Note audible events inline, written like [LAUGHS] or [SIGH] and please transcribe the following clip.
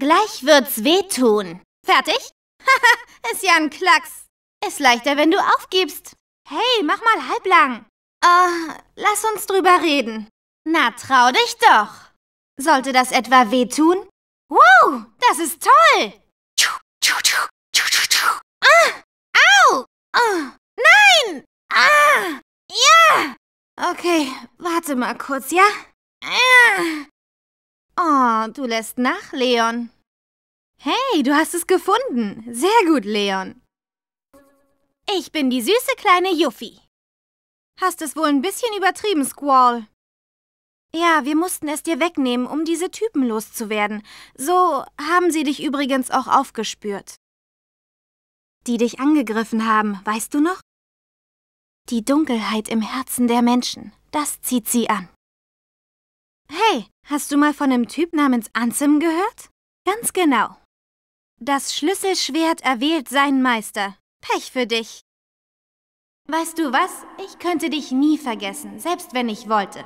Gleich wird's wehtun. Fertig? Haha, [LAUGHS] ist ja ein Klacks. Ist leichter, wenn du aufgibst. Hey, mach mal halblang. Äh, lass uns drüber reden. Na, trau dich doch. Sollte das etwa wehtun? Wow, das ist toll. Ah, au. Oh, nein. Ah, ja. Okay, warte mal kurz, ja? Äh. Oh, du lässt nach, Leon. Hey, du hast es gefunden. Sehr gut, Leon. Ich bin die süße kleine Yuffie. Hast es wohl ein bisschen übertrieben, Squall. Ja, wir mussten es dir wegnehmen, um diese Typen loszuwerden. So haben sie dich übrigens auch aufgespürt. Die dich angegriffen haben, weißt du noch? Die Dunkelheit im Herzen der Menschen, das zieht sie an. Hey, hast du mal von einem Typ namens Ansem gehört? Ganz genau. Das Schlüsselschwert erwählt seinen Meister. Pech für dich. Weißt du was? Ich könnte dich nie vergessen, selbst wenn ich wollte.